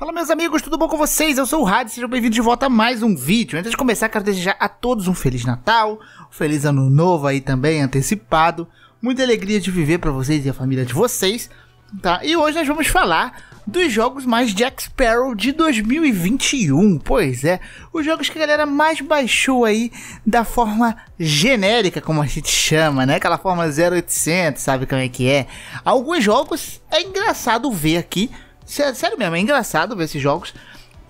Fala meus amigos, tudo bom com vocês? Eu sou o Rádio, sejam bem-vindos de volta a mais um vídeo. Antes de começar, quero desejar a todos um Feliz Natal, um Feliz Ano Novo aí também, antecipado. Muita alegria de viver para vocês e a família de vocês, tá? E hoje nós vamos falar dos jogos mais Jack Sparrow de 2021. Pois é, os jogos que a galera mais baixou aí da forma genérica, como a gente chama, né? Aquela forma 0800, sabe como é que é? Alguns jogos é engraçado ver aqui Sério mesmo, é engraçado ver esses jogos,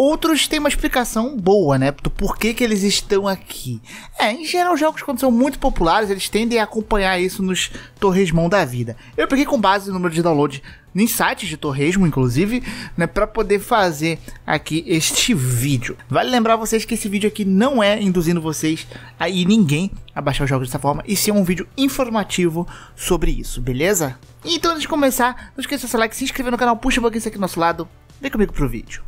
Outros têm uma explicação boa, né? Do porquê que eles estão aqui. É, em geral, jogos quando são muito populares, eles tendem a acompanhar isso nos torresmão da vida. Eu peguei com base no número de download em sites de torresmo, inclusive, né, para poder fazer aqui este vídeo. Vale lembrar vocês que esse vídeo aqui não é induzindo vocês a, e ninguém a baixar os jogos dessa forma, e sim é um vídeo informativo sobre isso, beleza? Então, antes de começar, não esqueça de seu like, se inscrever no canal, puxa um pouquinho aqui do nosso lado, vem comigo pro vídeo.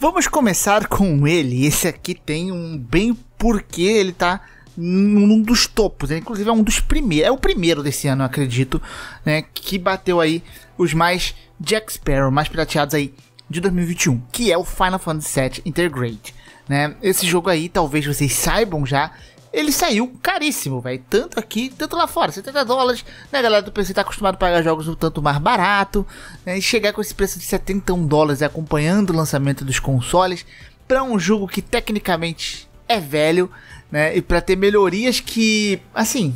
Vamos começar com ele. Esse aqui tem um bem porquê ele tá num dos topos, né? inclusive é um dos primeiros, é o primeiro desse ano, acredito, né, que bateu aí os mais Jack Sparrow, mais pirateados aí de 2021, que é o Final Fantasy VII Integrated. né? Esse jogo aí, talvez vocês saibam já, ele saiu caríssimo, velho. Tanto aqui, tanto lá fora. 70 dólares, né, galera do PC tá acostumado a pagar jogos um tanto mais barato. Né, e chegar com esse preço de 71 dólares acompanhando o lançamento dos consoles para um jogo que tecnicamente é velho, né? E para ter melhorias que, assim,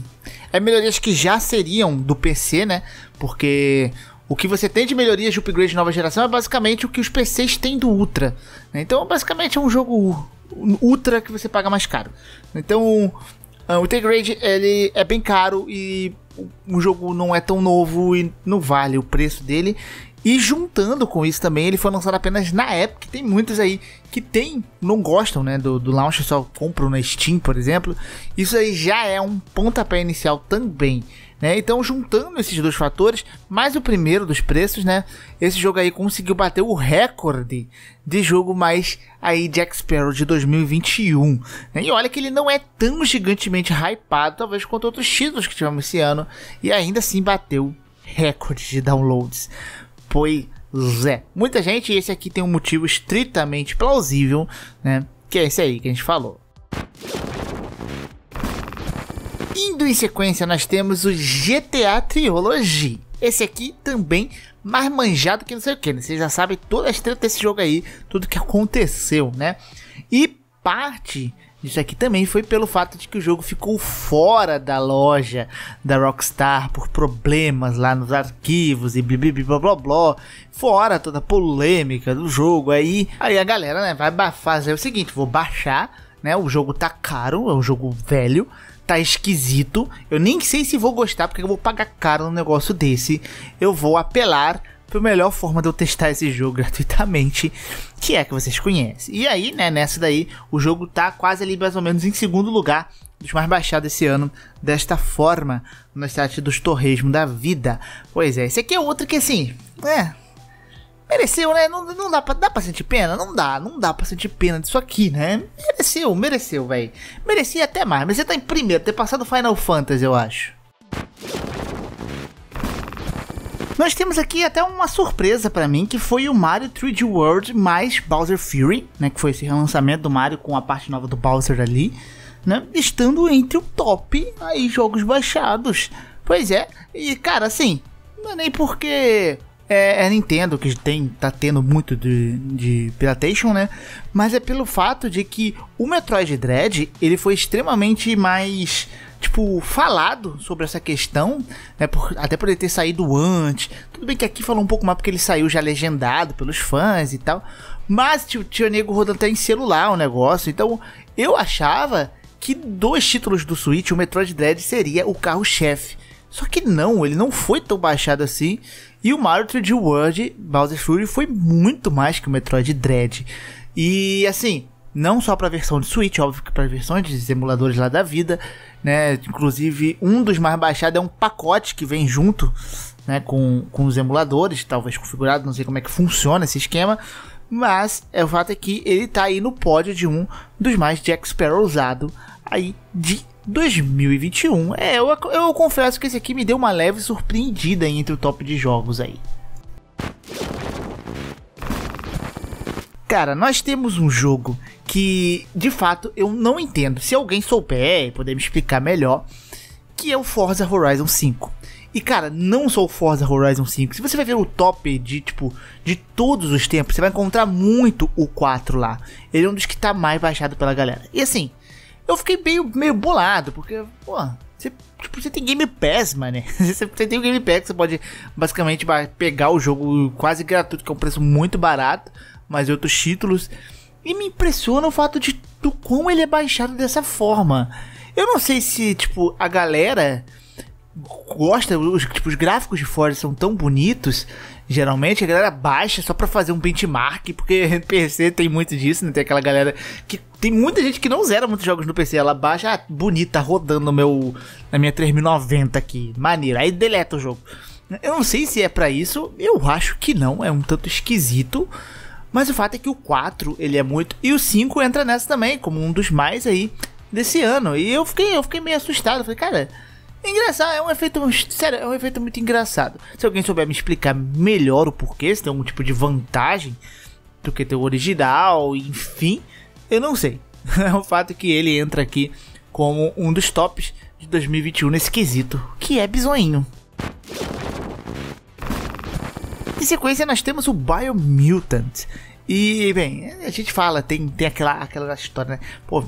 é melhorias que já seriam do PC, né? Porque o que você tem de melhorias de upgrade de nova geração é basicamente o que os PCs têm do Ultra. Né? Então, basicamente é um jogo ultra que você paga mais caro. Então, ah, o T-Grade ele é bem caro e o jogo não é tão novo e não vale o preço dele. E juntando com isso também, ele foi lançado apenas na Epic. Tem muitos aí que tem, não gostam né, do, do launch, só compram na Steam, por exemplo. Isso aí já é um pontapé inicial também. Né? Então, juntando esses dois fatores, mais o primeiro dos preços, né? Esse jogo aí conseguiu bater o recorde de jogo mais aí Jack Sparrow de 2021. Né? E olha que ele não é tão gigantemente hypado, talvez quanto outros títulos que tivemos esse ano, e ainda assim bateu recorde de downloads. Pois é, muita gente, e esse aqui tem um motivo estritamente plausível, né? Que é esse aí que a gente falou. Indo em sequência, nós temos o GTA Trilogy. Esse aqui também mais manjado que não sei o que. Né? Vocês já sabem toda a tretas desse jogo aí, tudo que aconteceu, né? E parte disso aqui também foi pelo fato de que o jogo ficou fora da loja da Rockstar por problemas lá nos arquivos e blá blá blá blá, fora toda a polêmica do jogo aí. Aí a galera, né, vai fazer o seguinte, vou baixar, né, o jogo tá caro, é um jogo velho, tá esquisito. Eu nem sei se vou gostar, porque eu vou pagar caro num negócio desse. Eu vou apelar pra melhor forma de eu testar esse jogo gratuitamente, que é que vocês conhecem. E aí, né, nessa daí, o jogo tá quase ali mais ou menos em segundo lugar dos mais baixados esse ano, desta forma, no site dos Torresmo da Vida. Pois é, esse aqui é outro que assim, é, mereceu, né? Não, não dá, pra, dá pra sentir pena? Não dá, não dá pra sentir pena disso aqui, né? Mereceu, mereceu, velho. Merecia até mais, mas você tá em primeiro, ter passado Final Fantasy, eu acho. Nós temos aqui até uma surpresa para mim, que foi o Mario 3D World mais Bowser Fury, né? Que foi esse relançamento do Mario com a parte nova do Bowser ali, né? Estando entre o top aí jogos baixados. Pois é, e cara, assim, não é nem porque é, é Nintendo, que tem, tá tendo muito de, de Piratation, né? Mas é pelo fato de que o Metroid Dread, ele foi extremamente mais tipo, falado sobre essa questão, né? Por, até por ele ter saído antes. Tudo bem que aqui falou um pouco mais porque ele saiu já legendado pelos fãs e tal. Mas tipo, tinha nego rodando até em celular o negócio. Então, eu achava que dois títulos do Switch, o Metroid Dread seria o carro-chefe. Só que não, ele não foi tão baixado assim. E o Mario 3D World Bowser Fury foi muito mais que o Metroid Dread. E assim, não só para a versão de Switch, óbvio que para versões de emuladores lá da vida, né? Inclusive, um dos mais baixados é um pacote que vem junto, né, com, com os emuladores, talvez configurado, não sei como é que funciona esse esquema, mas é o fato é que ele tá aí no pódio de um dos mais Jack Sparrow usado aí de 2021. É, eu, eu confesso que esse aqui me deu uma leve surpreendida entre o top de jogos aí. Cara, nós temos um jogo que, de fato, eu não entendo. Se alguém souber e me explicar melhor, que é o Forza Horizon 5. E cara, não só o Forza Horizon 5. Se você vai ver o top de tipo de todos os tempos, você vai encontrar muito o 4 lá. Ele é um dos que tá mais baixado pela galera. E assim, eu fiquei meio, meio bolado, porque, pô, você, tipo, você tem Game Pass, mano. Você, você tem o Game Pass, você pode basicamente pegar o jogo quase gratuito, que é um preço muito barato, mas outros títulos. E me impressiona o fato de do quão ele é baixado dessa forma. Eu não sei se, tipo, a galera gosta, os, tipo, os gráficos de Forza são tão bonitos, geralmente a galera baixa só para fazer um benchmark, porque PC tem muito disso, né? Tem aquela galera que tem muita gente que não zera muitos jogos no PC, ela baixa, ah, bonita, tá rodando no meu na minha 3090 aqui, maneira, aí deleta o jogo. Eu não sei se é para isso, eu acho que não, é um tanto esquisito. Mas o fato é que o 4, ele é muito, e o 5 entra nessa também, como um dos mais aí desse ano. E eu fiquei, eu fiquei meio assustado, falei, cara, é engraçado, é um efeito. Sério, é um efeito muito engraçado. Se alguém souber me explicar melhor o porquê, se tem algum tipo de vantagem do que ter o original, enfim, eu não sei. É o fato que ele entra aqui como um dos tops de 2021 nesse quesito, que é bizonho. Em sequência, nós temos o Biomutant. E, bem, a gente fala, tem, tem aquela, aquela história, né? Pô,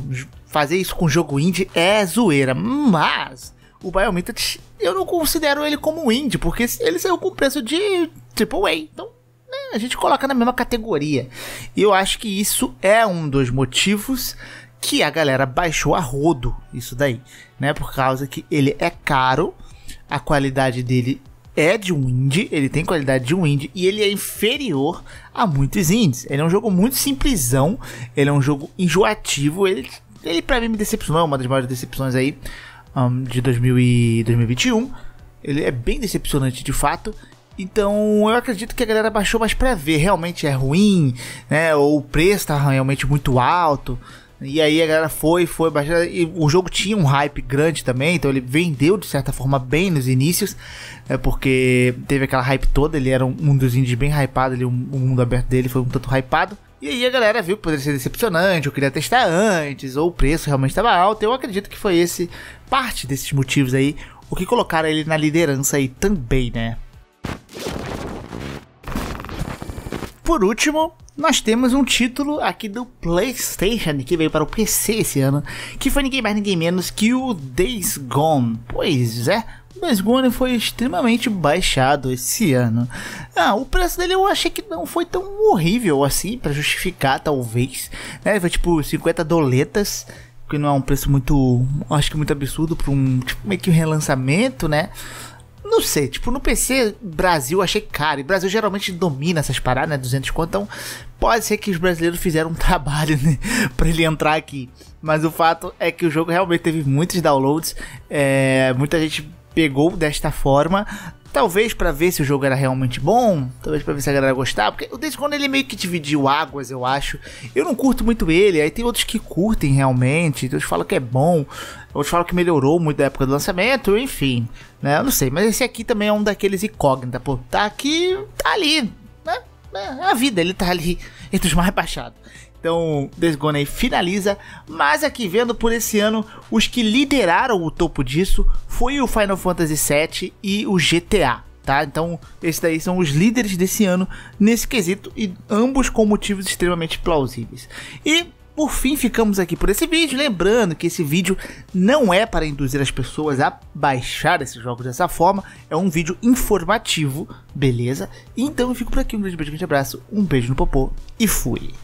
fazer isso com jogo indie é zoeira, mas o Biomutant, eu não considero ele como indie, porque ele saiu com preço de AAA. Então, né, a gente coloca na mesma categoria. E eu acho que isso é um dos motivos que a galera baixou a rodo isso daí, né? Por causa que ele é caro, a qualidade dele é de um indie, ele tem qualidade de um indie e ele é inferior a muitos indies. Ele é um jogo muito simplesão, ele é um jogo enjoativo, ele, ele para mim me decepcionou, é uma das maiores decepções aí um, de 2000 e 2021. Ele é bem decepcionante de fato. Então eu acredito que a galera baixou mais para ver, realmente é ruim, né? Ou o preço tá realmente muito alto. E aí a galera foi, foi baixar. E o jogo tinha um hype grande também, então ele vendeu de certa forma bem nos inícios, né, porque teve aquela hype toda. Ele era um, um dos indies bem hypado, ele, o um, mundo aberto dele foi um tanto hypado. E aí a galera viu que poderia ser decepcionante, eu queria testar antes, ou o preço realmente estava alto. Eu acredito que foi esse parte desses motivos aí o que colocaram ele na liderança aí também, né? Por último, nós temos um título aqui do PlayStation que veio para o PC esse ano, que foi ninguém mais ninguém menos que o Days Gone. Pois é, mas Gone foi extremamente baixado esse ano. Ah, o preço dele eu achei que não foi tão horrível assim, para justificar, talvez. Né? Foi tipo 50 doletas, que não é um preço muito. Acho que muito absurdo para um. Tipo, meio que um relançamento, né? Não sei, tipo, no PC, Brasil achei caro. E Brasil geralmente domina essas paradas, né? 200 conto. Então, pode ser que os brasileiros fizeram um trabalho, né? pra ele entrar aqui. Mas o fato é que o jogo realmente teve muitos downloads. É, muita gente pegou desta forma. Talvez para ver se o jogo era realmente bom, talvez para ver se a galera gostava, porque o Days Gone ele meio que dividiu águas, eu acho. Eu não curto muito ele, aí tem outros que curtem realmente, outros falam que é bom, outros falam que melhorou muito da época do lançamento, enfim, né? Eu não sei, mas esse aqui também é um daqueles incógnita, pô, tá aqui, tá ali, é, é a vida, ele tá ali entre os mais baixados. Então, Days Gone aí finaliza, mas aqui vendo por esse ano, os que lideraram o topo disso foi o Final Fantasy VII e o GTA. Tá? Então, esses daí são os líderes desse ano nesse quesito e ambos com motivos extremamente plausíveis. E por fim, ficamos aqui por esse vídeo. Lembrando que esse vídeo não é para induzir as pessoas a baixar esses jogos dessa forma. É um vídeo informativo, beleza? Então eu fico por aqui. Um grande beijo, um grande abraço, um beijo no popô e fui!